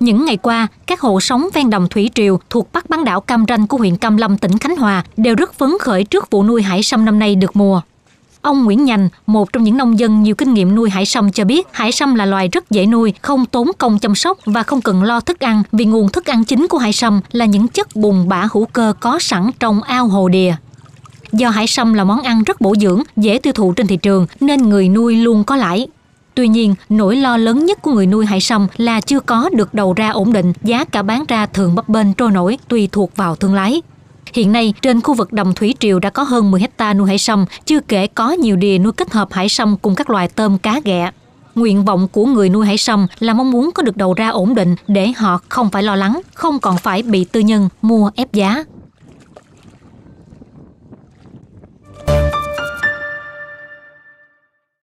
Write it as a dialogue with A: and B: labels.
A: Những ngày qua, các hộ sống ven đồng thủy triều thuộc bắc bán đảo Cam Ranh của huyện Cam Lâm, tỉnh Khánh Hòa đều rất phấn khởi trước vụ nuôi hải sâm năm nay được mùa. Ông Nguyễn Nhành, một trong những nông dân nhiều kinh nghiệm nuôi hải sâm cho biết, hải sâm là loài rất dễ nuôi, không tốn công chăm sóc và không cần lo thức ăn vì nguồn thức ăn chính của hải sâm là những chất bùn bã hữu cơ có sẵn trong ao hồ đìa. Do hải sâm là món ăn rất bổ dưỡng, dễ tiêu thụ trên thị trường nên người nuôi luôn có lãi. Tuy nhiên, nỗi lo lớn nhất của người nuôi hải sâm là chưa có được đầu ra ổn định, giá cả bán ra thường bấp bênh trôi nổi tùy thuộc vào thương lái. Hiện nay, trên khu vực đầm Thủy Triều đã có hơn 10 hecta nuôi hải sâm, chưa kể có nhiều đìa nuôi kết hợp hải sâm cùng các loài tôm cá ghẹ. Nguyện vọng của người nuôi hải sâm là mong muốn có được đầu ra ổn định để họ không phải lo lắng, không còn phải bị tư nhân mua ép giá.